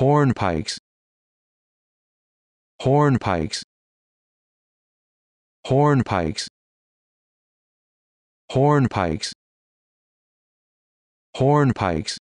hornpikes hornpikes hornpikes hornpikes hornpikes